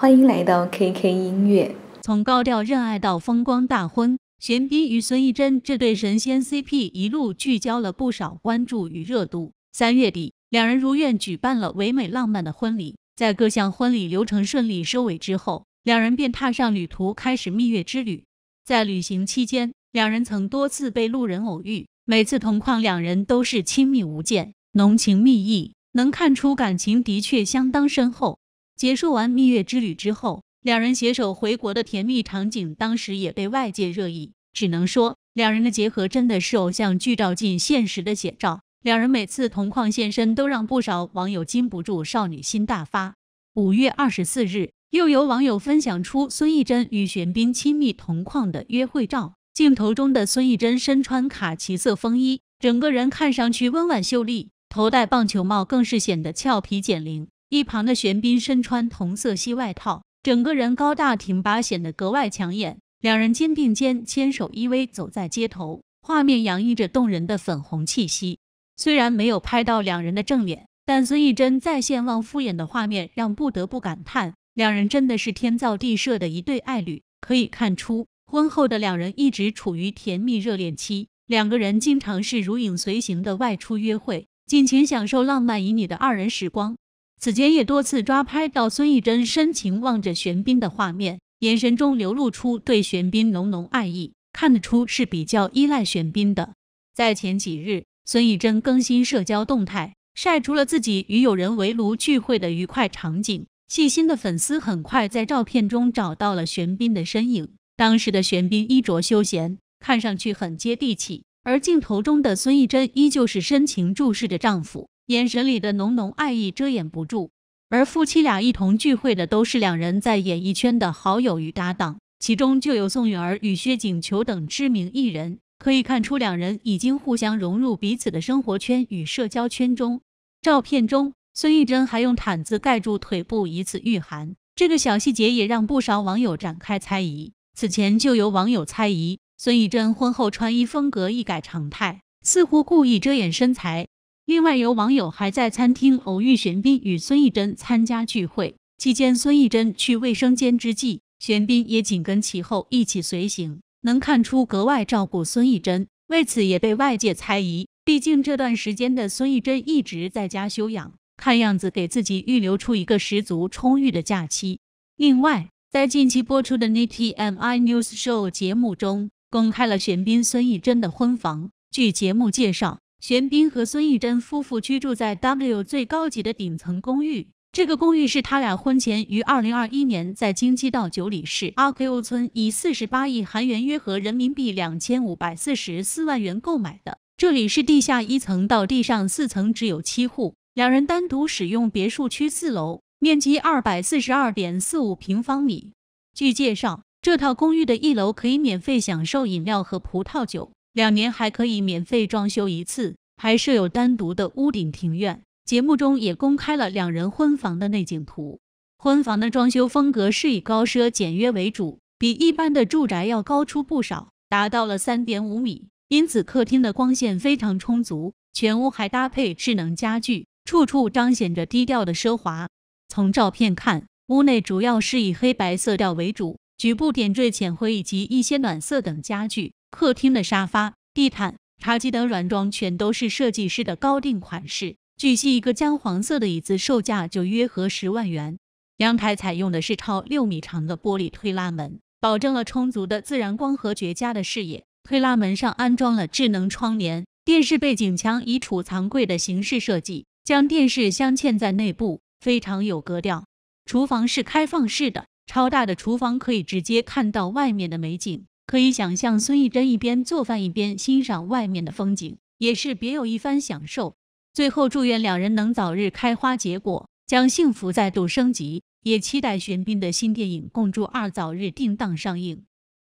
欢迎来到 KK 音乐。从高调热爱到风光大婚，玄彬与孙艺珍这对神仙 CP 一路聚焦了不少关注与热度。三月底，两人如愿举办了唯美浪漫的婚礼。在各项婚礼流程顺利收尾之后，两人便踏上旅途，开始蜜月之旅。在旅行期间，两人曾多次被路人偶遇，每次同框两人都是亲密无间、浓情蜜意，能看出感情的确相当深厚。结束完蜜月之旅之后，两人携手回国的甜蜜场景，当时也被外界热议。只能说，两人的结合真的是偶像剧照进现实的写照。两人每次同框现身，都让不少网友禁不住少女心大发。五月二十四日，又有网友分享出孙艺珍与玄彬亲密同框的约会照。镜头中的孙艺珍身穿卡其色风衣，整个人看上去温婉秀丽，头戴棒球帽更是显得俏皮减龄。一旁的玄彬身穿同色系外套，整个人高大挺拔，显得格外抢眼。两人肩并肩、牵手依偎走在街头，画面洋溢着动人的粉红气息。虽然没有拍到两人的正脸，但孙艺珍在线望敷衍的画面让不得不感叹，两人真的是天造地设的一对爱侣。可以看出，婚后的两人一直处于甜蜜热恋期，两个人经常是如影随形的外出约会，尽情享受浪漫旖旎的二人时光。此前也多次抓拍到孙艺珍深情望着玄彬的画面，眼神中流露出对玄彬浓浓爱意，看得出是比较依赖玄彬的。在前几日，孙艺珍更新社交动态，晒出了自己与友人围炉聚会的愉快场景。细心的粉丝很快在照片中找到了玄彬的身影。当时的玄彬衣着休闲，看上去很接地气，而镜头中的孙艺珍依旧是深情注视着丈夫。眼神里的浓浓爱意遮掩不住，而夫妻俩一同聚会的都是两人在演艺圈的好友与搭档，其中就有宋允儿与薛景求等知名艺人，可以看出两人已经互相融入彼此的生活圈与社交圈中。照片中，孙艺珍还用毯子盖住腿部以此御寒，这个小细节也让不少网友展开猜疑。此前就有网友猜疑孙艺珍婚后穿衣风格一改常态，似乎故意遮掩身材。另外，有网友还在餐厅偶遇玄彬与孙艺珍参加聚会，期间孙艺珍去卫生间之际，玄彬也紧跟其后一起随行，能看出格外照顾孙艺珍，为此也被外界猜疑。毕竟这段时间的孙艺珍一直在家休养，看样子给自己预留出一个十足充裕的假期。另外，在近期播出的《N T M I News Show》节目中，公开了玄彬孙艺珍的婚房。据节目介绍。玄彬和孙艺珍夫妇居住在 W 最高级的顶层公寓。这个公寓是他俩婚前于2021年在京畿道九里市阿 Q 村以48亿韩元（约合人民币2544万元）购买的。这里是地下一层到地上四层，只有七户，两人单独使用别墅区四楼，面积242.45平方米。据介绍，这套公寓的一楼可以免费享受饮料和葡萄酒。两年还可以免费装修一次，还设有单独的屋顶庭院。节目中也公开了两人婚房的内景图。婚房的装修风格是以高奢简约为主，比一般的住宅要高出不少，达到了三点五米，因此客厅的光线非常充足。全屋还搭配智能家具，处处彰显着低调的奢华。从照片看，屋内主要是以黑白色调为主，局部点缀浅灰以及一些暖色等家具。客厅的沙发、地毯、茶几等软装全都是设计师的高定款式。据悉，一个姜黄色的椅子售价就约合十万元。阳台采用的是超六米长的玻璃推拉门，保证了充足的自然光和绝佳的视野。推拉门上安装了智能窗帘。电视背景墙以储藏柜的形式设计，将电视镶嵌在内部，非常有格调。厨房是开放式的，超大的厨房可以直接看到外面的美景。可以想象，孙艺珍一边做饭一边欣赏外面的风景，也是别有一番享受。最后祝愿两人能早日开花结果，将幸福再度升级。也期待玄彬的新电影《共筑二》早日定档上映。